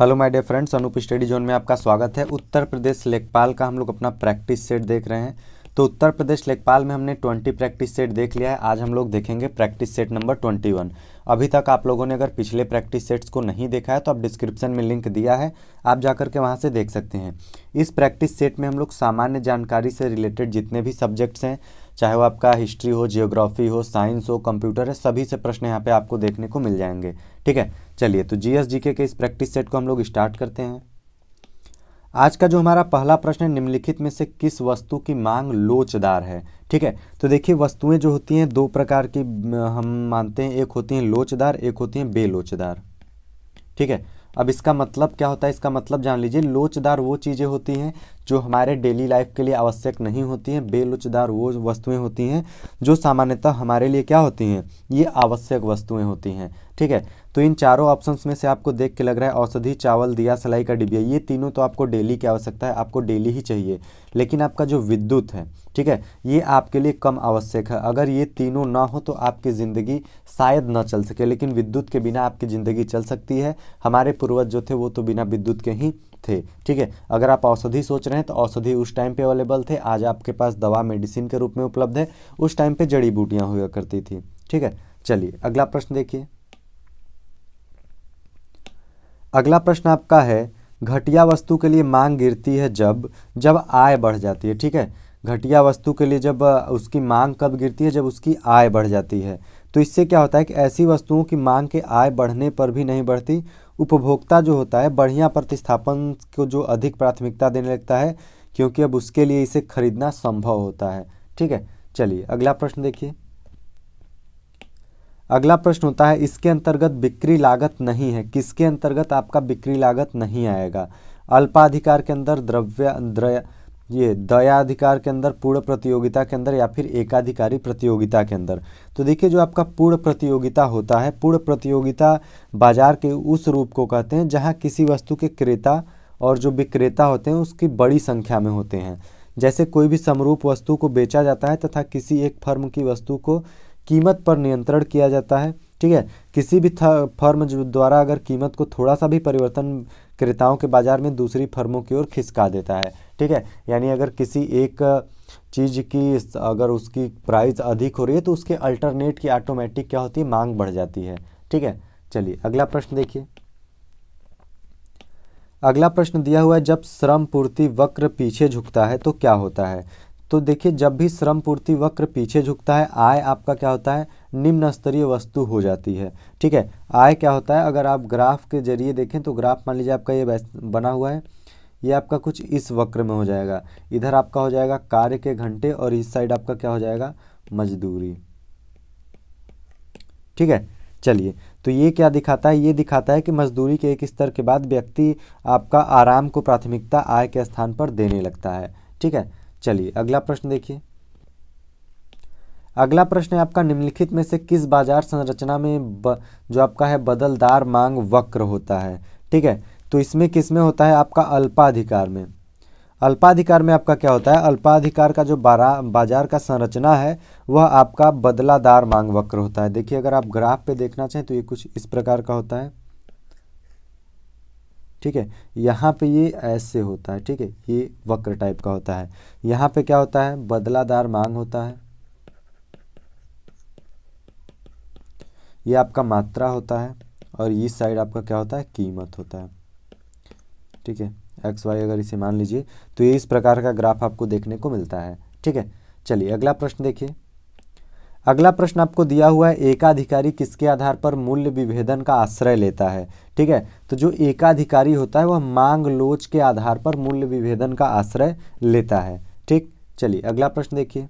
hello my dear friends Anoop study zone में आपका स्वागत है उत्तर प्रदेश लेखपाल का हम लोग अपना प्रैक्टिस सेट देख रहे हैं तो उत्तर प्रदेश लेखपाल में हमने 20 प्रैक्टिस सेट देख लिया है आज हम लोग देखेंगे प्रैक्टिस सेट नंबर 21 अभी तक आप लोगों ने अगर पिछले प्रैक्टिस सेट्स को नहीं देखा है तो आप डिस्क्रिप्शन में लिंक दिया है आप जाकर के वहाँ से देख सकते हैं इस प्रैक्टिस सेट में हम लोग सामान्य जानकारी से रिलेटेड जितने भी सब्जेक्ट्स हैं चाहे वो आपका हिस्ट्री हो जियोग्राफी हो साइंस हो कंप्यूटर है सभी से प्रश्न यहाँ पे आपको देखने को मिल जाएंगे ठीक है चलिए तो जी एस जी के इस प्रैक्टिस सेट को हम लोग स्टार्ट करते हैं आज का जो हमारा पहला प्रश्न है निम्नलिखित में से किस वस्तु की मांग लोचदार है ठीक है तो देखिए वस्तुएं जो होती हैं दो प्रकार की हम मानते हैं एक होती हैं लोचदार एक होती हैं बेलोचदार ठीक है अब इसका मतलब क्या होता है इसका मतलब जान लीजिए लोचदार वो चीज़ें होती हैं जो हमारे डेली लाइफ के लिए आवश्यक नहीं होती हैं बेलुचदार वो वस्तुएं होती हैं जो सामान्यतः हमारे लिए क्या होती हैं ये आवश्यक वस्तुएं होती हैं ठीक है तो इन चारों ऑप्शंस में से आपको देख के लग रहा है औषधि चावल दिया सलाई का डिबिया ये तीनों तो आपको डेली की आवश्यकता है आपको डेली ही चाहिए लेकिन आपका जो विद्युत है ठीक है ये आपके लिए कम आवश्यक है अगर ये तीनों ना हो तो आपकी ज़िंदगी शायद ना चल सके लेकिन विद्युत के बिना आपकी ज़िंदगी चल सकती है हमारे पूर्वज जो थे वो तो बिना विद्युत के ही थे ठीक है अगर आप औषधि सोच रहे हैं तो औषधि उस टाइम पे अवेलेबल थे आज आपके पास दवा मेडिसिन के रूप में उपलब्ध है उस टाइम पे जड़ी बूटियां हुआ करती थी ठीक है चलिए अगला प्रश्न देखिए अगला प्रश्न आपका है घटिया वस्तु के लिए मांग गिरती है जब जब आय बढ़ जाती है ठीक है घटिया वस्तु के लिए जब उसकी मांग कब गिरती है जब उसकी आय बढ़ जाती है तो इससे क्या होता है कि ऐसी वस्तुओं की मांग के आय बढ़ने पर भी नहीं बढ़ती उपभोक्ता जो होता है बढ़िया प्रतिस्थापन को जो अधिक प्राथमिकता देने लगता है क्योंकि अब उसके लिए इसे खरीदना संभव होता है ठीक है चलिए अगला प्रश्न देखिए अगला प्रश्न होता है इसके अंतर्गत बिक्री लागत नहीं है किसके अंतर्गत आपका बिक्री लागत नहीं आएगा अल्पाधिकार के अंदर द्रव्य द्रव्य ये दयाधिकार के अंदर पूर्ण प्रतियोगिता के अंदर या फिर एकाधिकारी प्रतियोगिता के अंदर तो देखिए जो आपका पूर्ण प्रतियोगिता होता है पूर्ण प्रतियोगिता बाजार के उस रूप को कहते हैं जहाँ किसी वस्तु के क्रेता और जो विक्रेता होते हैं उसकी बड़ी संख्या में होते हैं जैसे कोई भी समरूप वस्तु को बेचा जाता है तथा किसी एक फर्म की वस्तु को कीमत पर नियंत्रण किया जाता है ठीक है किसी भी फर्म द्वारा अगर कीमत को थोड़ा सा भी परिवर्तन क्रेताओं के बाज़ार में दूसरी फर्मों की ओर खिसका देता है ठीक है यानी अगर किसी एक चीज़ की अगर उसकी प्राइस अधिक हो रही है तो उसके अल्टरनेट की ऑटोमेटिक क्या होती है मांग बढ़ जाती है ठीक है चलिए अगला प्रश्न देखिए अगला प्रश्न दिया हुआ है जब श्रम पूर्ति वक्र पीछे झुकता है तो क्या होता है तो देखिए जब भी श्रम पूर्ति वक्र पीछे झुकता है आय आपका क्या होता है निम्न स्तरीय वस्तु हो जाती है ठीक है आय क्या होता है अगर आप ग्राफ के जरिए देखें तो ग्राफ मान लीजिए आपका ये बना हुआ है ये आपका कुछ इस वक्र में हो जाएगा इधर आपका हो जाएगा कार्य के घंटे और इस साइड आपका क्या हो जाएगा मजदूरी ठीक है चलिए तो ये क्या दिखाता है ये दिखाता है कि मजदूरी के एक स्तर के बाद व्यक्ति आपका आराम को प्राथमिकता आय के स्थान पर देने लगता है ठीक है चलिए अगला प्रश्न देखिए अगला प्रश्न है आपका निम्नलिखित में से किस बाजार संरचना में ब, जो आपका है बदलदार मांग वक्र होता है ठीक है तो इसमें किस में होता है आपका अल्पाधिकार में अल्पाधिकार में आपका क्या होता है अल्पाधिकार का जो बारा बाजार का संरचना है वह आपका बदलादार मांग वक्र होता है देखिए अगर आप ग्राफ पे देखना चाहें तो ये कुछ इस प्रकार का होता है ठीक है यहाँ पे ये ऐसे होता है ठीक है ये वक्र टाइप का होता है यहाँ पे क्या होता है बदलादार मांग होता है ये आपका मात्रा होता है और इस साइड आपका क्या होता है कीमत होता है ठीक है एक्स वाई अगर इसे मान लीजिए तो ये इस प्रकार का ग्राफ आपको देखने को मिलता है ठीक है चलिए अगला प्रश्न देखिए अगला प्रश्न आपको दिया हुआ है एकाधिकारी किसके आधार पर मूल्य विभेदन का आश्रय लेता है ठीक है तो जो एकाधिकारी होता है वह मांग लोच के आधार पर मूल्य विभेदन का आश्रय लेता है ठीक चलिए अगला प्रश्न देखिए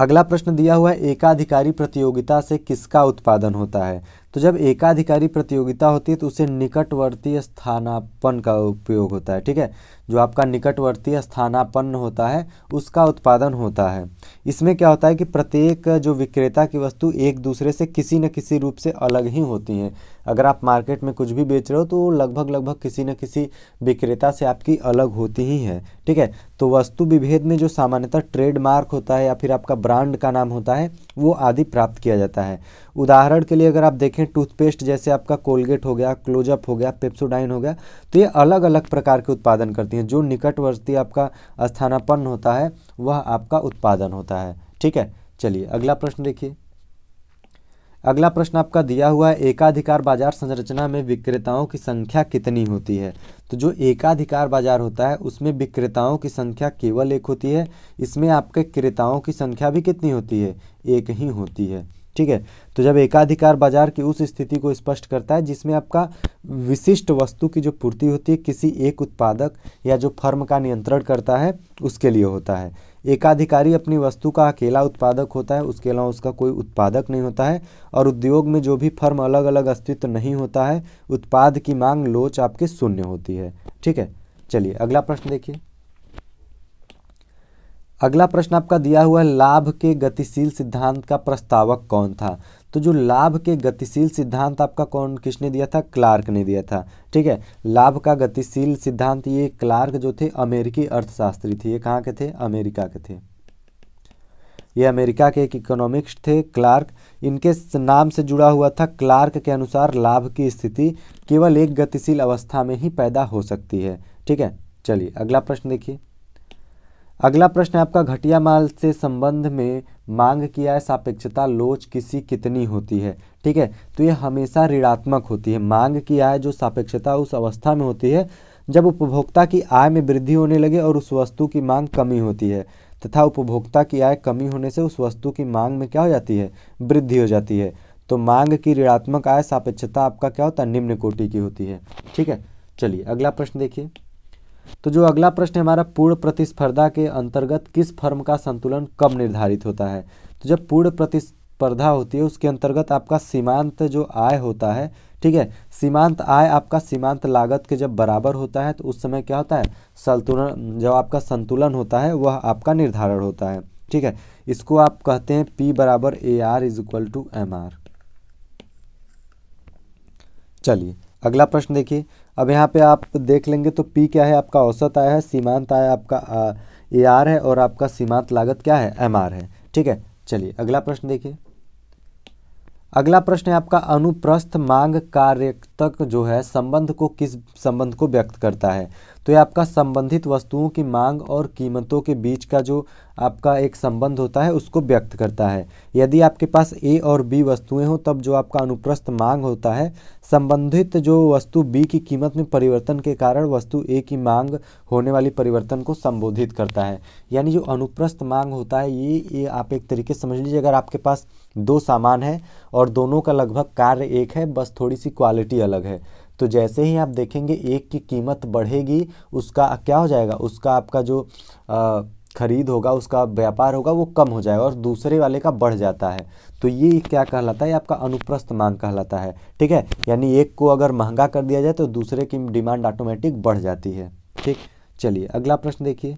अगला प्रश्न दिया हुआ है एकाधिकारी प्रतियोगिता से किसका उत्पादन होता है तो जब एकाधिकारी प्रतियोगिता होती है तो उसे निकटवर्ती स्थानापन का उपयोग होता है ठीक है जो आपका निकटवर्ती स्थानापन होता है उसका उत्पादन होता है इसमें क्या होता है कि प्रत्येक जो विक्रेता की वस्तु एक दूसरे से किसी न किसी रूप से अलग ही होती हैं अगर आप मार्केट में कुछ भी बेच रहे हो तो लगभग लगभग किसी न किसी विक्रेता से आपकी अलग होती ही है ठीक है तो वस्तु विभेद में जो सामान्यतः ट्रेडमार्क होता है या फिर आपका ब्रांड का नाम होता है वो आदि प्राप्त किया जाता है उदाहरण के लिए अगर आप देखें हैं टूथपेस्ट जैसे आपका कोलगेट हो गया क्लोजअप हो गया पेप्सोडाइन हो गया तो ये अलग अलग प्रकार के उत्पादन करती हैं जो निकटवर्ती आपका स्थानापन्न होता है वह आपका उत्पादन होता है ठीक है चलिए अगला प्रश्न देखिए अगला प्रश्न आपका दिया हुआ है एकाधिकार बाजार संरचना में विक्रेताओं की संख्या कितनी होती है तो जो एकाधिकार बाजार होता है उसमें विक्रेताओं की संख्या केवल एक होती है इसमें आपके क्रेताओं की संख्या भी कितनी होती है एक ही होती है ठीक है तो जब एकाधिकार बाजार की उस स्थिति को स्पष्ट करता है जिसमें आपका विशिष्ट वस्तु की जो पूर्ति होती है किसी एक उत्पादक या जो फर्म का नियंत्रण करता है उसके लिए होता है एकाधिकारी अपनी वस्तु का अकेला उत्पादक होता है उसके अलावा उसका कोई उत्पादक नहीं होता है और उद्योग में जो भी फर्म अलग अलग अस्तित्व नहीं होता है उत्पाद की मांग लोच आपके शून्य होती है ठीक है चलिए अगला प्रश्न देखिए अगला प्रश्न आपका दिया हुआ है लाभ के गतिशील सिद्धांत का प्रस्तावक कौन था तो जो लाभ के गतिशील सिद्धांत आपका कौन किसने दिया था क्लार्क ने दिया था ठीक है लाभ का गतिशील सिद्धांत ये क्लार्क जो थे अमेरिकी अर्थशास्त्री थे ये कहाँ के थे अमेरिका के थे ये अमेरिका के एक इकोनॉमिक्स थे क्लार्क इनके नाम से जुड़ा हुआ था क्लार्क के अनुसार लाभ की स्थिति केवल एक गतिशील अवस्था में ही पैदा हो सकती है ठीक है चलिए अगला प्रश्न देखिए अगला प्रश्न है आपका घटिया माल से संबंध में मांग किया है सापेक्षता लोच किसी कितनी होती है ठीक है तो ये हमेशा ऋणात्मक होती है मांग किया है जो सापेक्षता उस अवस्था में होती है जब उपभोक्ता की आय में वृद्धि होने लगे और उस वस्तु की मांग कमी होती है तथा उपभोक्ता की आय कमी होने से उस वस्तु की मांग में क्या हो जाती है वृद्धि हो जाती है तो मांग की ऋणात्मक आय सापेक्षता आपका क्या होता है निम्न कोटि की होती है ठीक है चलिए अगला प्रश्न देखिए तो जो अगला प्रश्न है हमारा पूर्ण प्रतिस्पर्धा के अंतर्गत किस फर्म का संतुलन कब निर्धारित होता है तो जब पूर्ण प्रतिस्पर्धा होती है उसके अंतर्गत आपका सीमांत जो आय होता है ठीक है सीमांत आय आपका सीमांत लागत के जब बराबर होता है तो उस समय क्या होता है संतुलन जब आपका संतुलन होता है वह आपका निर्धारण होता है ठीक है इसको आप कहते हैं पी बराबर A R is equal to M R चलिए अगला प्रश्न देखिए अब यहाँ पे आप देख लेंगे तो पी क्या है आपका औसत आया है सीमांत आया आपका ए आर है और आपका सीमांत लागत क्या है एम आर है ठीक है चलिए अगला प्रश्न देखिए अगला प्रश्न है आपका अनुप्रस्थ मांग कार्य तक जो है संबंध को किस संबंध को व्यक्त करता है तो ये आपका संबंधित वस्तुओं की मांग और कीमतों के बीच का जो आपका एक संबंध होता है उसको व्यक्त करता है यदि आपके पास ए और बी वस्तुएं हों तब जो आपका अनुप्रस्थ मांग होता है संबंधित जो वस्तु बी की कीमत में परिवर्तन के कारण वस्तु ए की मांग होने वाली परिवर्तन को संबोधित करता है यानी जो अनुप्रस्थ मांग होता है ये ये आप एक तरीके से समझ लीजिए अगर आपके पास दो सामान है और दोनों का लगभग कार्य एक है बस थोड़ी सी क्वालिटी अलग है तो जैसे ही आप देखेंगे एक की कीमत बढ़ेगी उसका क्या हो जाएगा उसका आपका जो आ, खरीद होगा उसका व्यापार होगा वो कम हो जाएगा और दूसरे वाले का बढ़ जाता है तो ये क्या कहलाता है आपका अनुप्रस्थ मांग कहलाता है ठीक है यानी एक को अगर महंगा कर दिया जाए तो दूसरे की डिमांड ऑटोमेटिक बढ़ जाती है ठीक चलिए अगला प्रश्न देखिए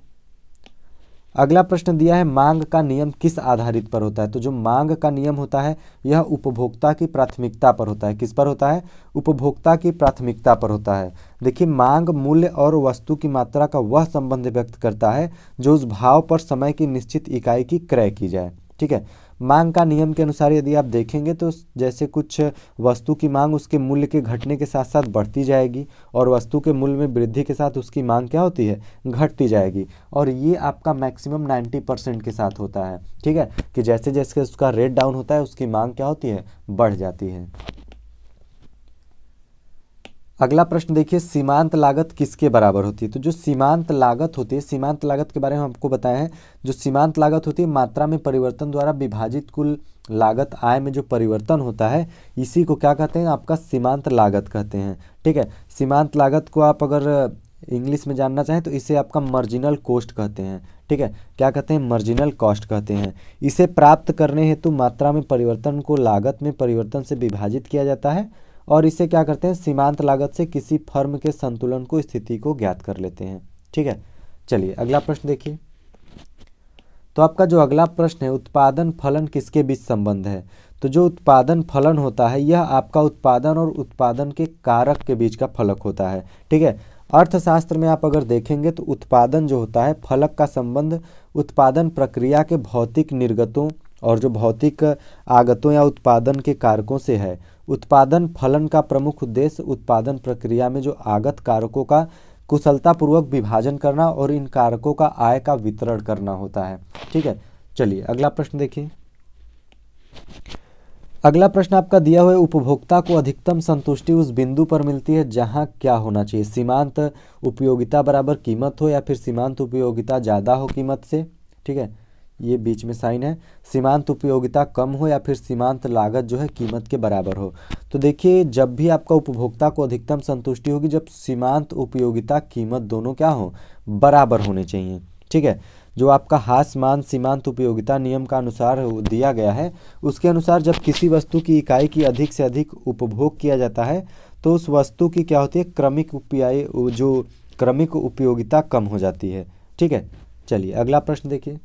अगला प्रश्न दिया है मांग का नियम किस आधारित पर होता है तो जो मांग का नियम होता है यह उपभोक्ता की प्राथमिकता पर होता है किस पर होता है उपभोक्ता की प्राथमिकता पर होता है देखिए मांग मूल्य और वस्तु की मात्रा का वह संबंध व्यक्त करता है जो उस भाव पर समय की निश्चित इकाई की क्रय की जाए ठीक है मांग का नियम के अनुसार यदि आप देखेंगे तो जैसे कुछ वस्तु की मांग उसके मूल्य के घटने के साथ साथ बढ़ती जाएगी और वस्तु के मूल्य में वृद्धि के साथ उसकी मांग क्या होती है घटती जाएगी और ये आपका मैक्सिमम 90 परसेंट के साथ होता है ठीक है कि जैसे जैसे उसका रेट डाउन होता है उसकी मांग क्या होती है बढ़ जाती है अगला प्रश्न देखिए सीमांत लागत किसके बराबर होती है तो जो सीमांत लागत होती है सीमांत लागत के बारे में आपको बताया है जो सीमांत लागत होती है मात्रा में परिवर्तन द्वारा विभाजित कुल लागत आय में जो परिवर्तन होता है इसी को क्या कहते हैं आपका सीमांत लागत कहते हैं ठीक है सीमांत लागत को आप अगर इंग्लिश में जानना चाहें तो इसे आपका मर्जिनल कॉस्ट कहते हैं ठीक है क्या कहते हैं मर्जिनल कॉस्ट कहते हैं इसे प्राप्त करने हेतु मात्रा में परिवर्तन को लागत में परिवर्तन से विभाजित किया जाता है और इसे क्या करते हैं सीमांत लागत से किसी फर्म के संतुलन को स्थिति को ज्ञात कर लेते हैं ठीक है चलिए अगला प्रश्न देखिए तो आपका जो अगला प्रश्न है उत्पादन फलन किसके बीच संबंध है तो जो उत्पादन फलन होता है यह आपका उत्पादन और उत्पादन के कारक के बीच का फलक होता है ठीक है अर्थशास्त्र में आप अगर देखेंगे तो उत्पादन जो होता है फलक का संबंध उत्पादन प्रक्रिया के भौतिक निर्गतों और जो भौतिक आगतों या उत्पादन के कारकों से है उत्पादन फलन का प्रमुख उद्देश्य उत्पादन प्रक्रिया में जो आगत कारकों का कुशलतापूर्वक विभाजन करना और इन कारकों का आय का वितरण करना होता है ठीक है चलिए अगला प्रश्न देखिए अगला प्रश्न आपका दिया हुआ है उपभोक्ता को अधिकतम संतुष्टि उस बिंदु पर मिलती है जहां क्या होना चाहिए सीमांत उपयोगिता बराबर कीमत हो या फिर सीमांत उपयोगिता ज़्यादा हो कीमत से ठीक है ये बीच में साइन है सीमांत उपयोगिता कम हो या फिर सीमांत लागत जो है कीमत के बराबर हो तो देखिए जब भी आपका उपभोक्ता को अधिकतम संतुष्टि होगी जब सीमांत उपयोगिता कीमत दोनों क्या हो बराबर होने चाहिए ठीक है जो आपका हास मान सीमांत उपयोगिता नियम का अनुसार दिया गया है उसके अनुसार जब किसी वस्तु की इकाई की अधिक से अधिक उपभोग किया जाता है तो उस वस्तु की क्या होती है क्रमिक उपयाय जो क्रमिक उपयोगिता कम हो जाती है ठीक है चलिए अगला प्रश्न देखिए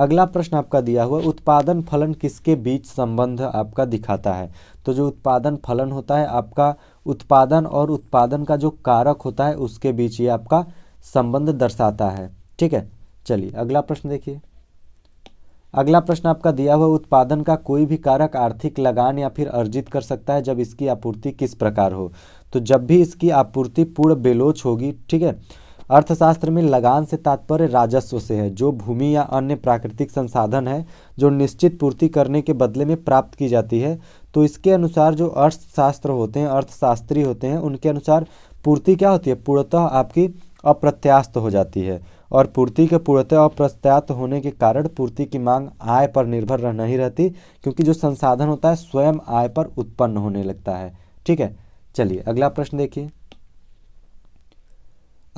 अगला प्रश्न आपका दिया हुआ उत्पादन फलन किसके बीच संबंध आपका दिखाता है तो जो उत्पादन फलन होता है आपका उत्पादन और उत्पादन का जो कारक होता है उसके बीच ये आपका संबंध दर्शाता है ठीक है चलिए अगला प्रश्न देखिए अगला प्रश्न आपका दिया हुआ उत्पादन का कोई भी कारक आर्थिक लगान या फिर अर्जित कर सकता है जब इसकी आपूर्ति किस प्रकार हो तो जब भी इसकी आपूर्ति पूर्ण बेलोच होगी ठीक है अर्थशास्त्र में लगान से तात्पर्य राजस्व से है जो भूमि या अन्य प्राकृतिक संसाधन है जो निश्चित पूर्ति करने के बदले में प्राप्त की जाती है तो इसके अनुसार जो अर्थशास्त्र होते हैं अर्थशास्त्री होते हैं उनके अनुसार पूर्ति क्या होती है पूर्णतः आपकी अप्रत्यास्त हो जाती है और पूर्ति के पूर्णतः अप्रत्यास्त होने के कारण पूर्ति की मांग आय पर निर्भर नहीं रहती क्योंकि जो संसाधन होता है स्वयं आय पर उत्पन्न होने लगता है ठीक है चलिए अगला प्रश्न देखिए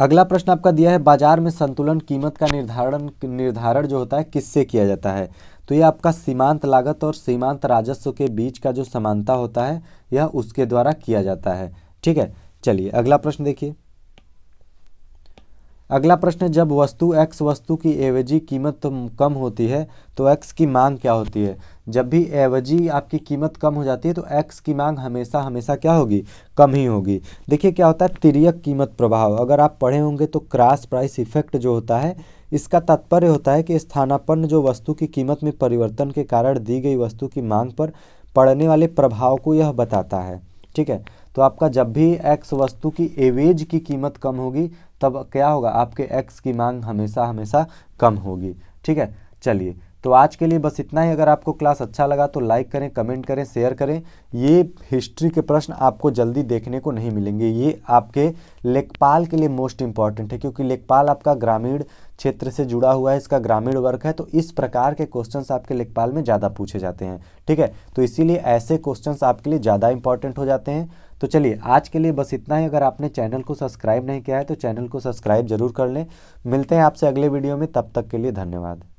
अगला प्रश्न आपका दिया है बाजार में संतुलन कीमत का निर्धारण निर्धारण जो होता है किससे किया जाता है तो ये आपका सीमांत लागत और सीमांत राजस्व के बीच का जो समानता होता है यह उसके द्वारा किया जाता है ठीक है चलिए अगला प्रश्न देखिए अगला प्रश्न जब वस्तु एक्स वस्तु की एवजी कीमत तो कम होती है तो एक्स की मांग क्या होती है जब भी एवजी आपकी कीमत कम हो जाती है तो एक्स की मांग हमेशा हमेशा क्या होगी कम ही होगी देखिए क्या होता है तिरियक कीमत प्रभाव अगर आप पढ़े होंगे तो क्रास प्राइस इफेक्ट जो होता है इसका तात्पर्य होता है कि स्थानापन्न जो वस्तु की कीमत में परिवर्तन के कारण दी गई वस्तु की मांग पर पड़ने वाले प्रभाव को यह बताता है ठीक है तो आपका जब भी एक्स वस्तु की एवेज की कीमत कम होगी तब क्या होगा आपके एक्स की मांग हमेशा हमेशा कम होगी ठीक है चलिए तो आज के लिए बस इतना ही अगर आपको क्लास अच्छा लगा तो लाइक करें कमेंट करें शेयर करें ये हिस्ट्री के प्रश्न आपको जल्दी देखने को नहीं मिलेंगे ये आपके लेखपाल के लिए मोस्ट इंपॉर्टेंट है क्योंकि लेखपाल आपका ग्रामीण क्षेत्र से जुड़ा हुआ है इसका ग्रामीण वर्ग है तो इस प्रकार के क्वेश्चंस आपके लेखपाल में ज़्यादा पूछे जाते हैं ठीक है तो इसीलिए ऐसे क्वेश्चन आपके लिए ज़्यादा इंपॉर्टेंट हो जाते हैं तो चलिए आज के लिए बस इतना ही अगर आपने चैनल को सब्सक्राइब नहीं किया है तो चैनल को सब्सक्राइब जरूर कर लें मिलते हैं आपसे अगले वीडियो में तब तक के लिए धन्यवाद